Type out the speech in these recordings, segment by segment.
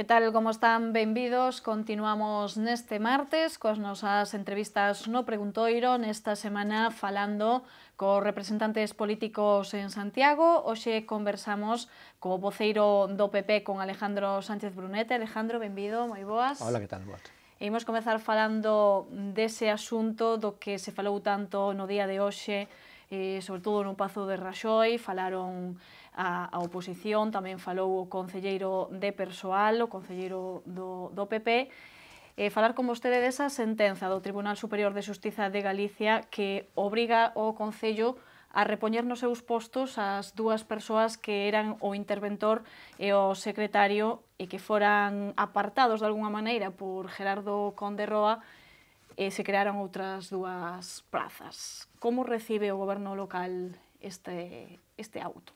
Que tal como están? Benvidos. Continuamos neste martes coas nosas entrevistas no Preguntoiro nesta semana falando cos representantes políticos en Santiago. Hoxe conversamos co voceiro do PP con Alejandro Sánchez Brunete. Alejandro, benvido, moi boas. Hola, que tal? Boas. E imos comezar falando dese asunto do que se falou tanto no día de hoxe eh, sobre todo no Pazo de Raxoi, falaron a, a oposición, tamén falou o Concelleiro de Persoal, o Concelleiro do, do PP, eh, falar con vostede desa sentenza do Tribunal Superior de Justiza de Galicia que obriga o Concello a repoñer nos seus postos as dúas persoas que eran o interventor e o secretario e que foran apartados de alguna maneira por Gerardo Conde Roa e se crearon outras dúas plazas. Como recibe o goberno local este, este auto?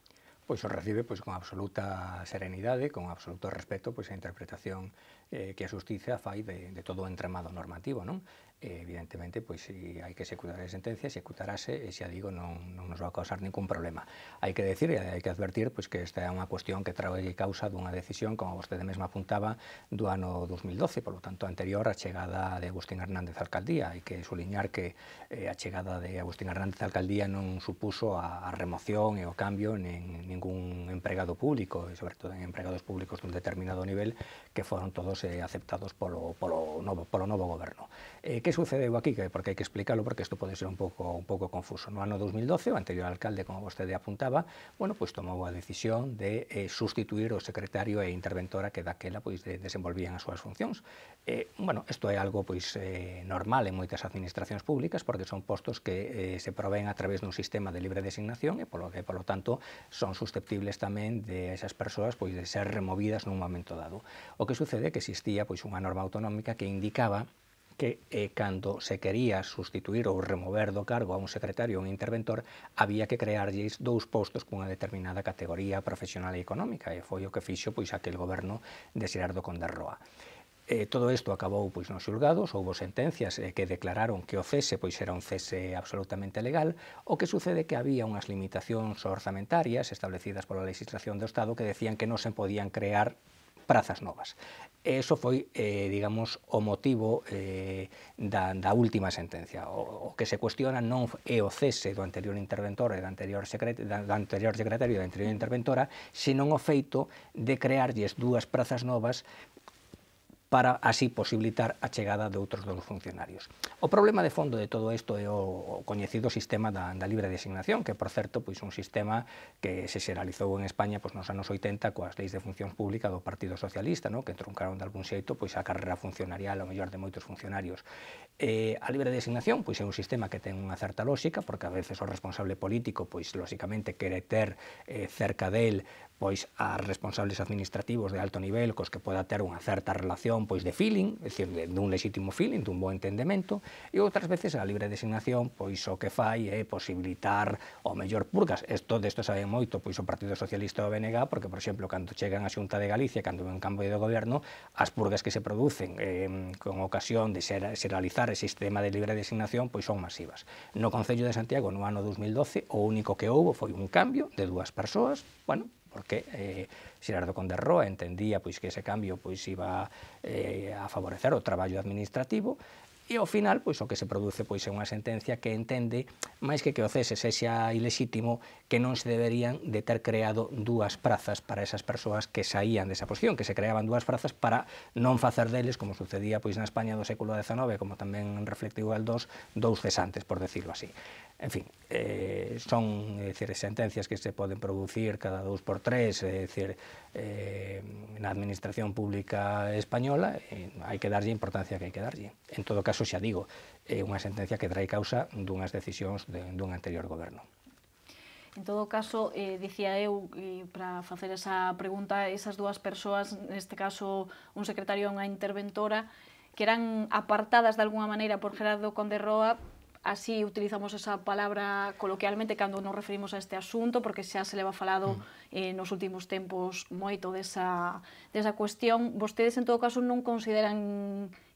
Pois o recibe pois, con absoluta serenidade, eh, con absoluto respeto pois, a interpretación eh, que a Justicia fai de, de todo o entramado normativo. Non? e, eh, evidentemente, pois si hai que executar a sentencia, executarase e eh, xa digo, non, non nos va a causar ningún problema. Hai que decir e hai que advertir pois que esta é unha cuestión que trae causa dunha decisión, como vostede mesma apuntaba, do ano 2012, polo tanto anterior a chegada de Agustín Hernández alcaldía. Hai que suliñar que eh, a chegada de Agustín Hernández alcaldía non supuso a, a remoción e o cambio nen ningún empregado público, e sobre todo en empregados públicos dun determinado nivel que foron todos eh, aceptados polo, polo, novo, polo novo goberno. Eh, que sucedeu aquí, que porque hai que explicarlo, porque isto pode ser un pouco un pouco confuso. No ano 2012, o anterior alcalde, como vostede apuntaba, bueno, pois pues, tomou a decisión de eh, sustituir o secretario e interventora que daquela pois de, desenvolvían as súas funcións. Eh, bueno, isto é algo pois eh, normal en moitas administracións públicas porque son postos que eh, se provén a través dun sistema de libre designación e polo que polo tanto son susceptibles tamén de esas persoas pois de ser removidas nun momento dado. O que sucede é que existía pois unha norma autonómica que indicaba que eh, cando se quería sustituir ou remover do cargo a un secretario ou un interventor, había que crearlles dous postos cunha determinada categoría profesional e económica, e foi o que fixo pois aquel goberno de Xerardo Condarroa. Eh, todo isto acabou pois nos xulgados, houbo sentencias eh, que declararon que o cese pois era un cese absolutamente legal, o que sucede que había unhas limitacións orzamentarias establecidas pola legislación do Estado que decían que non se podían crear prazas novas. E iso foi, eh, digamos, o motivo eh, da, da última sentencia. O, o que se cuestiona non é o cese do anterior interventor e da anterior, secret, da, do anterior secretario e da anterior interventora, senón o feito de crearlles dúas prazas novas para así posibilitar a chegada de outros dous funcionarios. O problema de fondo de todo isto é o, coñecido sistema da, da libre designación, que, por certo, pois un sistema que se xeralizou en España pois, nos anos 80 coas leis de función pública do Partido Socialista, no? que truncaron de algún xeito pois, a carreira funcionarial, ao mellor de moitos funcionarios. Eh, a libre designación pois, é un sistema que ten unha certa lógica, porque a veces o responsable político, pois, lóxicamente, quere ter eh, cerca del pois a responsables administrativos de alto nivel cos que poda ter unha certa relación pois de feeling, é dicir, de, dun lexítimo feeling, dun bo entendemento, e outras veces a libre designación pois o que fai é posibilitar o mellor purgas. Isto desto sabe moito pois o Partido Socialista do BNG, porque por exemplo, cando chegan a Xunta de Galicia, cando ven cambio de goberno, as purgas que se producen eh, con ocasión de ser, realizar ese sistema de libre designación pois son masivas. No Concello de Santiago no ano 2012 o único que houbo foi un cambio de dúas persoas, bueno, porque eh, Gerardo Conde Roa entendía pois que ese cambio pois iba eh, a favorecer o traballo administrativo E ao final, pois o que se produce pois é unha sentencia que entende máis que que o cese sexa ilexítimo que non se deberían de ter creado dúas prazas para esas persoas que saían desa posición, que se creaban dúas prazas para non facer deles, como sucedía pois na España do século XIX, como tamén reflectiu el dos, dous cesantes, por decirlo así. En fin, eh, son é dicir, sentencias que se poden producir cada dous por tres, é dicir, eh, na administración pública española, eh, hai que darlle importancia que hai que darlle. En todo caso, caso xa digo, é unha sentencia que trae causa dunhas decisións de, dun anterior goberno. En todo caso, eh, dicía eu, eh, para facer esa pregunta, esas dúas persoas, neste caso un secretario e unha interventora, que eran apartadas de alguna maneira por Gerardo Conde Roa, así utilizamos esa palabra coloquialmente cando nos referimos a este asunto, porque xa se leva falado mm. eh, nos últimos tempos moito desa, desa cuestión. Vostedes, en todo caso, non consideran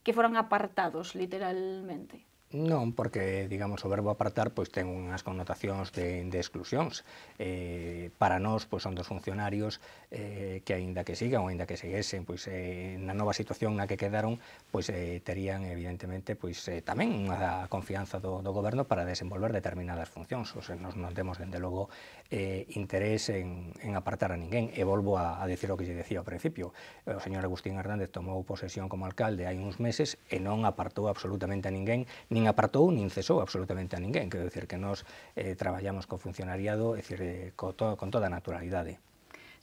que foran apartados literalmente? Non, porque, digamos, o verbo apartar pois ten unhas connotacións de, de exclusións. Eh, para nós, pois son dos funcionarios eh, que aínda que sigan ou aínda que seguesen pois, eh, na nova situación na que quedaron pois, eh, terían evidentemente pois, eh, tamén unha confianza do, do goberno para desenvolver determinadas funcións ou sea, nos non temos dende logo eh, interés en, en apartar a ninguén e volvo a, a decir o que lle decía ao principio eh, o señor Agustín Hernández tomou posesión como alcalde hai uns meses e non apartou absolutamente a ninguén nin apartou nin cesou absolutamente a ninguén quero decir que nós eh, traballamos co funcionariado é dicir, eh, co to, con toda naturalidade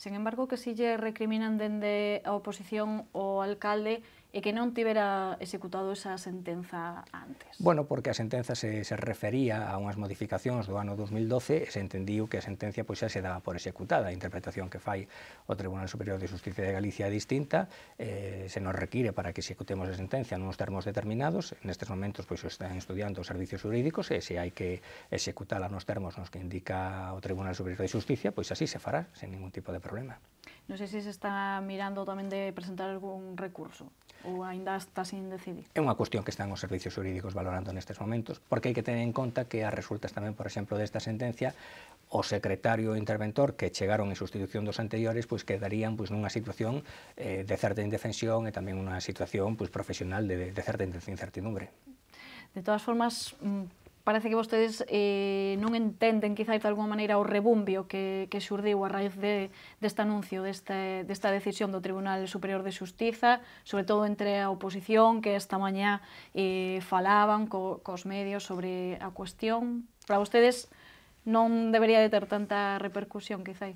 Sen embargo, que si lle recriminan dende a oposición o alcalde e que non tivera executado esa sentenza antes? Bueno, porque a sentenza se, se refería a unhas modificacións do ano 2012 e se entendiu que a sentencia pois, xa se daba por executada. A interpretación que fai o Tribunal Superior de Justicia de Galicia é distinta, eh, se nos require para que executemos a sentencia nos termos determinados, nestes momentos pois, están estudiando os servicios jurídicos e se hai que executala nos termos nos que indica o Tribunal Superior de Justicia, pois así se fará, sen ningún tipo de problema. Non sei se se está mirando tamén de presentar algún recurso ou aínda está sin decidir? É unha cuestión que están os servicios jurídicos valorando nestes momentos, porque hai que tener en conta que as resultas tamén, por exemplo, desta sentencia, o secretario interventor que chegaron en sustitución dos anteriores pois quedarían pois nunha situación eh, de certa indefensión e tamén unha situación pois profesional de, de certa incertidumbre. De todas formas, mm, parece que vostedes eh, non entenden, quizá de alguma maneira, o rebumbio que, que xurdiu a raíz de, deste anuncio, deste, desta decisión do Tribunal Superior de Justiza, sobre todo entre a oposición, que esta mañá eh, falaban co, cos medios sobre a cuestión. Para vostedes non debería de ter tanta repercusión, quizáis?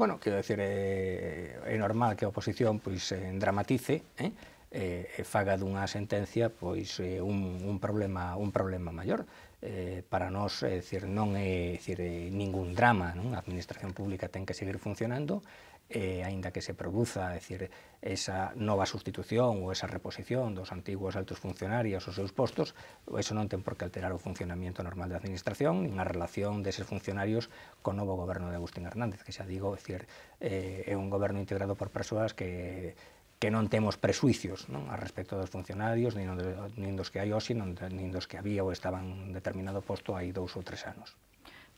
Bueno, quero decir, eh, é normal que a oposición pois, eh, dramatice, eh? eh, faga dunha sentencia pois eh, un, un problema un problema maior eh, para nós é dicir, non é dicir, ningún drama, non? a administración pública ten que seguir funcionando, e, aínda que se produza é dicir, esa nova sustitución ou esa reposición dos antigos altos funcionarios aos seus postos, eso non ten por que alterar o funcionamiento normal da administración nin a relación deses funcionarios co novo goberno de Agustín Hernández, que xa digo, é, dicir, eh, é un goberno integrado por persoas que que non temos presuicios non? a respecto dos funcionarios, nin, de, nin dos que hai hoxe, nin, nin dos que había ou estaban en determinado posto hai dous ou tres anos.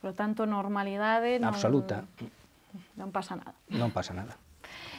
Por lo tanto, normalidade... Non, Absoluta. Non pasa nada. Non pasa nada.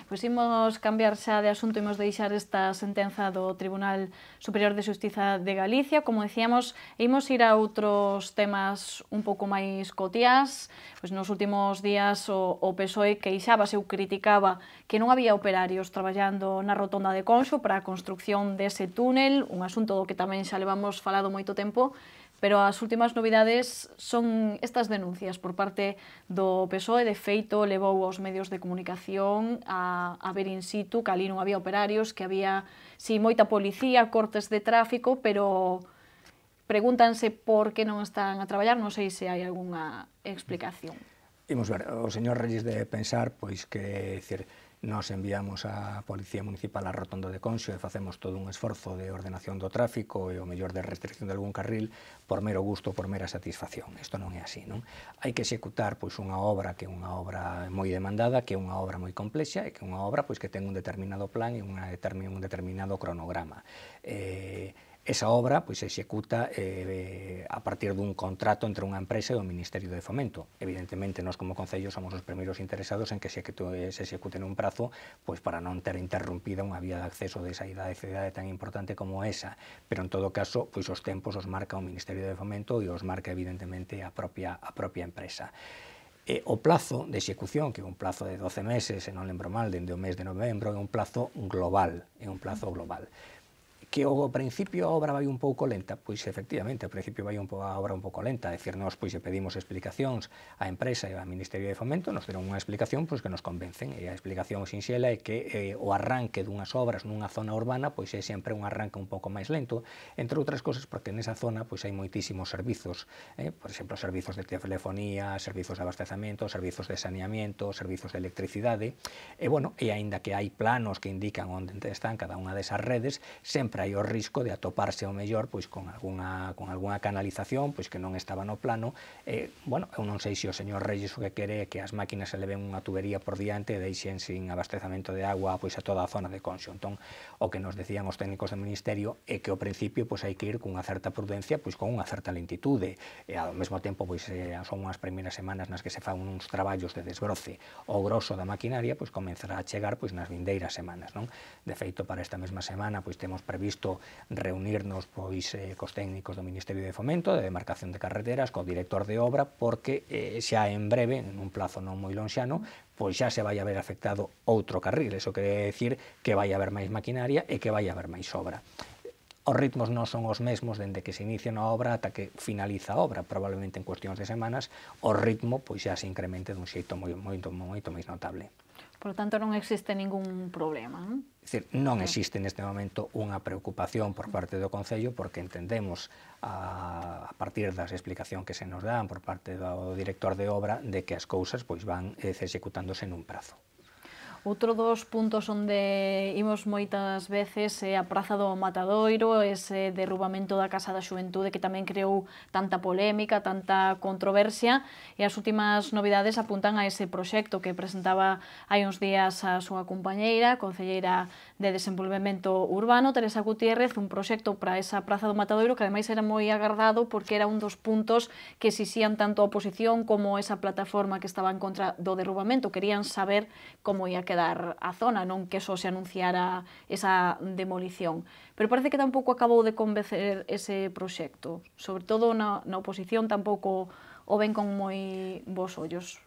Pois imos cambiar xa de asunto, imos deixar esta sentenza do Tribunal Superior de Justiza de Galicia. Como decíamos, imos ir a outros temas un pouco máis cotías. Pois nos últimos días o, o PSOE queixaba, se criticaba que non había operarios traballando na rotonda de Conxo para a construcción dese túnel, un asunto do que tamén xa levamos falado moito tempo, pero as últimas novidades son estas denuncias por parte do PSOE, de feito levou aos medios de comunicación a, a ver in situ que ali non había operarios, que había si sí, moita policía, cortes de tráfico, pero pregúntanse por que non están a traballar, non sei se hai algunha explicación. Imos ver, o señor Reyes de pensar, pois que, decir, Nos enviamos a Policía Municipal a Rotondo de Conxo e facemos todo un esforzo de ordenación do tráfico e o mellor de restricción de algún carril por mero gusto, por mera satisfacción. Isto non é así, non? Hai que executar pois unha obra que é unha obra moi demandada, que é unha obra moi complexa e que é unha obra pois que ten un determinado plan e unha determin, un determinado cronograma. Eh, Esa obra pois, se executa eh, a partir dun contrato entre unha empresa e o Ministerio de Fomento. Evidentemente, nós como Concello somos os primeiros interesados en que se, se execute nun prazo pois, para non ter interrumpida unha vía de acceso de saída de cidade tan importante como esa. Pero, en todo caso, pois, os tempos os marca o Ministerio de Fomento e os marca, evidentemente, a propia, a propia empresa. E o plazo de execución, que é un plazo de 12 meses, se non lembro mal, dende o mes de novembro, é un plazo global, é un plazo global que ao principio a obra vai un pouco lenta, pois efectivamente, ao principio vai un pouco a obra un pouco lenta, decir, nós pois pedimos explicacións á empresa e ao Ministerio de Fomento, nos deron unha explicación pois que nos convencen, e a explicación sinxela é que eh, o arranque dunhas obras nunha zona urbana pois é sempre un arranque un pouco máis lento, entre outras cosas porque nesa zona pois hai moitísimos servizos, eh, por exemplo, servizos de telefonía, servizos de abastecamento, servizos de saneamento, servizos de electricidade, e bueno, e aínda que hai planos que indican onde están cada unha desas redes, sempre aí o risco de atoparse ao mellor pois con algunha con algunha canalización pois que non estaba no plano. Eh, bueno, eu non sei se o señor Reyes o que quere é que as máquinas se leven unha tubería por diante e deixen sin abastezamento de agua pois a toda a zona de Conxo. Entón, o que nos decían os técnicos do ministerio é que ao principio pois hai que ir cunha certa prudencia, pois con unha certa lentitude e ao mesmo tempo pois eh, son unhas primeiras semanas nas que se fan uns traballos de desbroce o grosso da maquinaria pois comenzará a chegar pois nas vindeiras semanas, non? De feito para esta mesma semana pois temos previsto previsto reunirnos pois eh, cos técnicos do Ministerio de Fomento, de Demarcación de Carreteras, co director de obra, porque eh, xa en breve, en un plazo non moi lonxano, pois xa se vai haber afectado outro carril. Eso quere decir que vai haber máis maquinaria e que vai haber máis obra os ritmos non son os mesmos dende que se inicia unha obra ata que finaliza a obra, probablemente en cuestións de semanas, o ritmo pois xa se incremente dun xeito moi, moi, moito máis notable. Por tanto, non existe ningún problema. Non? decir, non eh. existe neste momento unha preocupación por parte do Concello porque entendemos a, a partir das explicación que se nos dan por parte do director de obra de que as cousas pois van eh, executándose nun prazo. Outro dos puntos onde imos moitas veces é a Praza do Matadoiro, ese derrubamento da Casa da Xuventude que tamén creou tanta polémica, tanta controversia, e as últimas novidades apuntan a ese proxecto que presentaba hai uns días a súa compañeira, a concelleira de Desenvolvemento Urbano, Teresa Gutiérrez, un proxecto para esa Praza do Matadoiro que ademais era moi agardado porque era un dos puntos que exixían tanto a oposición como esa plataforma que estaba en contra do derrubamento. Querían saber como ia quedar a zona, non que só se anunciara esa demolición. Pero parece que tampouco acabou de convencer ese proxecto. Sobre todo na, na oposición tampouco o ven con moi bons ollos.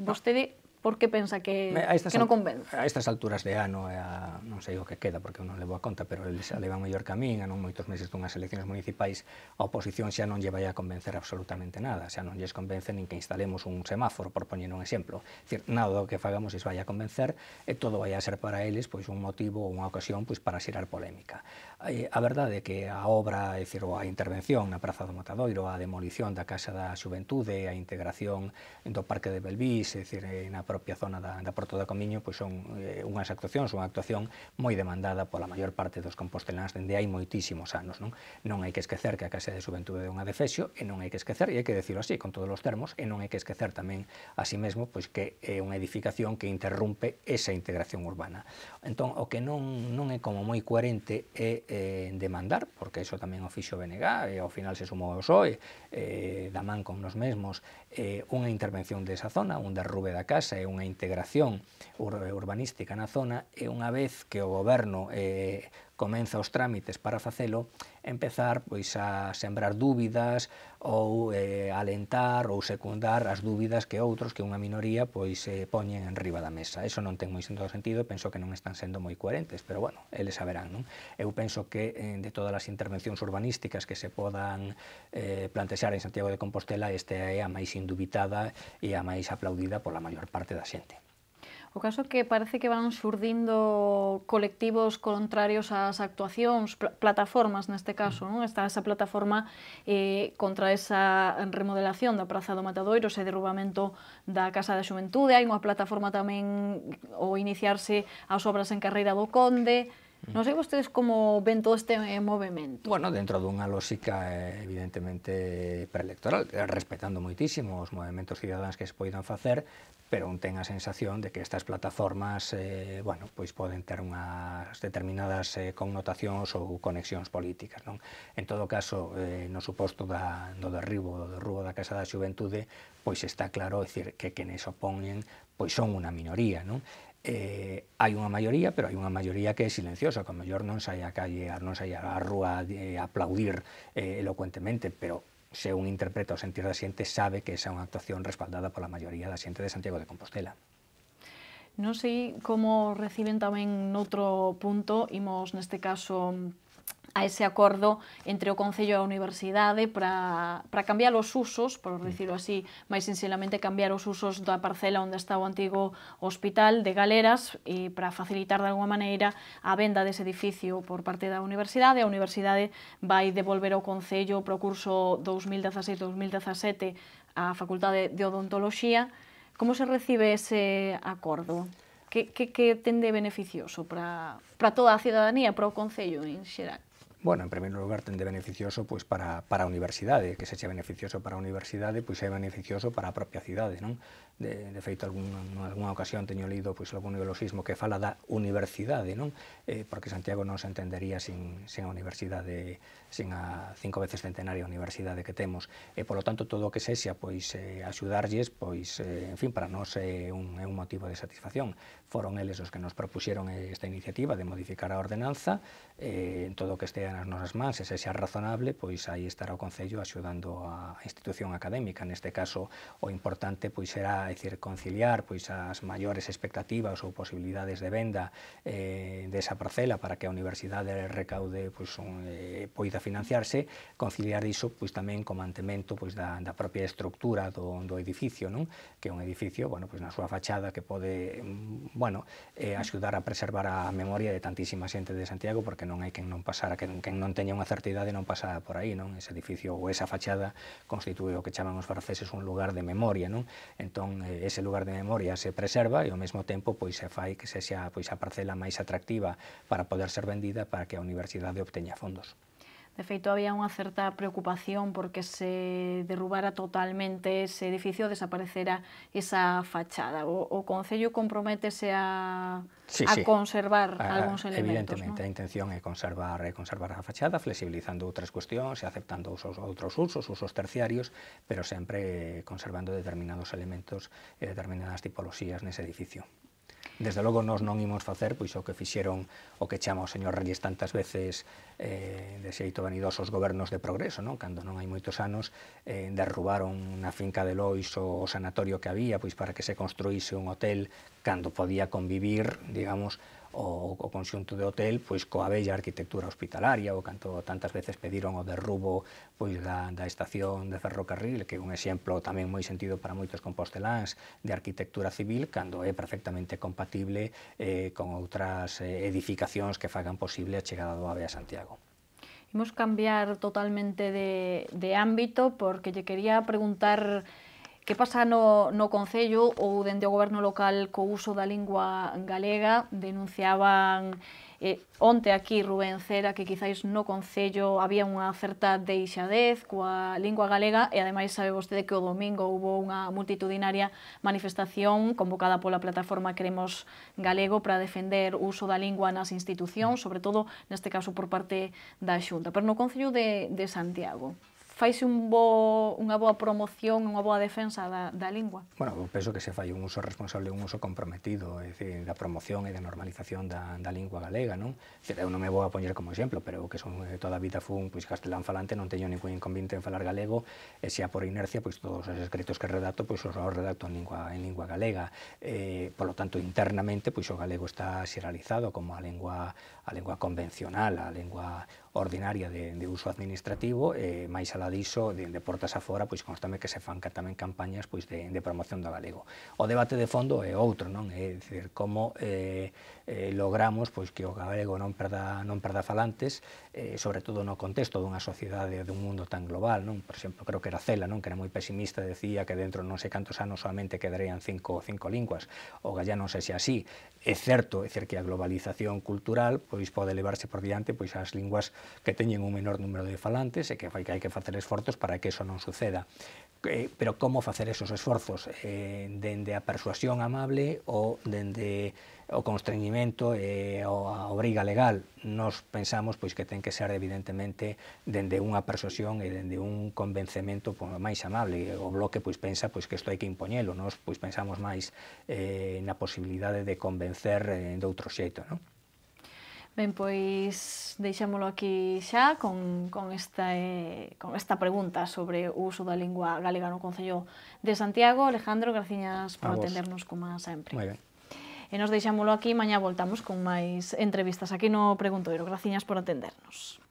Ah. Vostede porque pensa que, que non convence. A estas alturas de ano, a, non sei o que queda, porque non levo a conta, pero eles levan mellor camín, a non moitos meses dunhas eleccións municipais, a oposición xa non lle vai a convencer absolutamente nada, xa non lles convence nin que instalemos un semáforo, por poñer un exemplo. Cier, nada do que fagamos es vai a convencer, e todo vai a ser para eles pois un motivo ou unha ocasión pois para xerar polémica. E, eh, a verdade é que a obra, é dicir, a intervención na Praza do Matadoiro, a demolición da Casa da Xuventude, a integración do Parque de Belvís, é dicir, eh, na propia zona da, da Porto da Comiño, pois son eh, unhas actuacións, unha actuación moi demandada pola maior parte dos compostelanas dende hai moitísimos anos. Non, non hai que esquecer que a Casa de Xuventude é unha defesio e non hai que esquecer, e hai que decirlo así, con todos os termos, e non hai que esquecer tamén a sí mesmo pois que é unha edificación que interrumpe esa integración urbana. Entón, o que non, non é como moi coherente é eh, demandar, porque iso tamén o fixo BNG, e ao final se sumou o PSOE, eh, da man con nos mesmos, eh, unha intervención desa zona, un derrube da casa e unha integración ur urbanística na zona e unha vez que o goberno eh, comeza os trámites para facelo, empezar pois a sembrar dúbidas ou eh, alentar ou secundar as dúbidas que outros que unha minoría pois eh, poñen en riba da mesa. Eso non ten moi sentido, penso que non están sendo moi coherentes, pero bueno, eles saberán, non? Eu penso que eh, de todas as intervencións urbanísticas que se podan eh, plantexar en Santiago de Compostela, esta é a máis indubitada e a máis aplaudida pola maior parte da xente. O caso que parece que van xurdindo colectivos contrarios ás actuacións, pl plataformas neste caso, non? Está esa plataforma eh, contra esa remodelación da Praza do Matadoiro, ese derrubamento da Casa da Xuventude, hai unha plataforma tamén o iniciarse as obras en Carreira do Conde, Non sei vostedes como ven todo este eh, movimento. Bueno, dentro dunha lógica eh, evidentemente preelectoral, eh, respetando moitísimo os movimentos cidadáns que se poidan facer, pero un ten a sensación de que estas plataformas eh, bueno, pois poden ter unhas determinadas eh, connotacións ou conexións políticas. Non? En todo caso, eh, no suposto da, do derribo, do derrubo da Casa da Xuventude, pois está claro decir, que quenes oponen pois son unha minoría, non? eh, hai unha maioría, pero hai unha maioría que é silenciosa, que a mellor non sai a calle, non sai a rúa de eh, aplaudir eh, elocuentemente, pero se un interpreta o sentir da xente sabe que esa é unha actuación respaldada pola maioría da xente de Santiago de Compostela. Non sei como reciben tamén noutro punto, imos neste caso a ese acordo entre o Concello e a Universidade para, para cambiar os usos, por mm. decirlo así, máis sinceramente cambiar os usos da parcela onde está o antigo hospital de Galeras e eh, para facilitar de alguma maneira a venda dese edificio por parte da Universidade. A Universidade vai devolver ao Concello pro curso 2016-2017 a Facultade de Odontoloxía. Como se recibe ese acordo? que, que, que tende beneficioso para, para toda a cidadanía, para o Concello en xeral? Bueno, en primeiro lugar, tende beneficioso pois, para, para a universidade, que se che beneficioso para a universidade, pois é beneficioso para a propia cidade, non? De, de feito, algún, en alguna ocasión teño lido pois, algún neoloxismo que fala da universidade, non? Eh, porque Santiago non se entendería sin, sin a universidade, sin a cinco veces centenaria universidade que temos. E, polo tanto, todo o que sexa, pois, eh, axudarlles, pois, eh, en fin, para nós é eh, un, é un motivo de satisfacción. Foron eles os que nos propuxeron esta iniciativa de modificar a ordenanza, eh, en todo o que estea nas nosas mans, e se xa razonable, pois aí estará o Concello axudando a institución académica. Neste caso, o importante pois será decir, conciliar pois as maiores expectativas ou posibilidades de venda eh, desa parcela para que a universidade recaude pois, un, eh, poida financiarse, conciliar iso pois, tamén co mantemento pois, da, da propia estructura do, do edificio, non? que é un edificio bueno, pois, na súa fachada que pode mm, bueno, eh, axudar a preservar a memoria de tantísima xente de Santiago porque non hai quen non pasara, que non quen non teña unha certidade non pasaba por aí, non? Ese edificio ou esa fachada constitúe o que chaman os franceses un lugar de memoria, non? Entón, eh, ese lugar de memoria se preserva e ao mesmo tempo pois se fai que sexa pois a parcela máis atractiva para poder ser vendida para que a universidade obteña fondos. De feito, había unha certa preocupación porque se derrubara totalmente ese edificio, desaparecera esa fachada. O, o Concello comprométese a, sí, a sí. conservar a, algúns elementos. Evidentemente, ¿no? a intención é conservar, é conservar a fachada, flexibilizando outras cuestións e aceptando usos, outros usos, usos terciarios, pero sempre conservando determinados elementos e determinadas tipoloxías nese edificio desde logo nós non imos facer pois o que fixeron o que chama o señor Reyes tantas veces eh, de xeito vanidoso os gobernos de progreso, non? cando non hai moitos anos eh, derrubaron na finca de Lois o, o sanatorio que había pois para que se construíse un hotel cando podía convivir, digamos, o, o conxunto de hotel pois coa bella arquitectura hospitalaria, o canto tantas veces pediron o derrubo pois da, da estación de ferrocarril, que é un exemplo tamén moi sentido para moitos composteláns de arquitectura civil, cando é perfectamente compatible eh, con outras eh, edificacións que fagan posible a chegada do AVE a Santiago. Imos cambiar totalmente de, de ámbito porque lle quería preguntar Que pasa no, no Concello ou dende o goberno local co uso da lingua galega? Denunciaban eh, onte aquí Rubén Cera que quizáis no Concello había unha certa deixadez coa lingua galega e ademais sabe vostede que o domingo houve unha multitudinaria manifestación convocada pola plataforma Queremos Galego para defender o uso da lingua nas institucións, sobre todo neste caso por parte da Xunta, pero no Concello de, de Santiago faise un bo, unha boa promoción, unha boa defensa da, da lingua? Bueno, eu penso que se fai un uso responsable, un uso comprometido, é dicir, da promoción e da normalización da, da lingua galega, non? Dicir, eu non me vou a poñer como exemplo, pero que son eh, toda a vida fun pois, castelán falante, non teño ningún inconveniente en falar galego, e xa por inercia, pois todos os escritos que redacto, pois os redacto en lingua, en lingua galega. Eh, por lo tanto, internamente, pois o galego está xeralizado como a lingua a lengua convencional, a lengua ordinaria de, de uso administrativo, eh, máis alá diso, de, de portas afora, pois constame que se fanca tamén campañas pois, de, de promoción do galego. O debate de fondo é outro, non? É dicir, como eh, eh, logramos pois que o galego non perda, non perda falantes, eh, sobre todo no contexto dunha sociedade, dun mundo tan global, non? Por exemplo, creo que era Cela, non? Que era moi pesimista, decía que dentro non sei cantos anos solamente quedarían cinco, cinco linguas. O gallano non sei se así. É certo, é dicir, que a globalización cultural pois pode levarse por diante pois as linguas que teñen un menor número de falantes e que fai que hai que facer esforzos para que eso non suceda. Eh, pero como facer esos esforzos? Eh, dende a persuasión amable ou dende o constreñimento e o, a obriga legal. Nos pensamos pois que ten que ser evidentemente dende unha persuasión e dende un convencemento pois, máis amable. O bloque pois pensa pois que isto hai que impoñelo, nos pois pensamos máis eh, na posibilidade de convencer eh, de outro xeito, non? Ben, pois deixámolo aquí xa con, con, esta, eh, con esta pregunta sobre o uso da lingua galega no Concello de Santiago. Alejandro, graciñas por atendernos como sempre. Moi ben. E nos deixámolo aquí, mañá voltamos con máis entrevistas aquí no Preguntoiro. Graciñas por atendernos.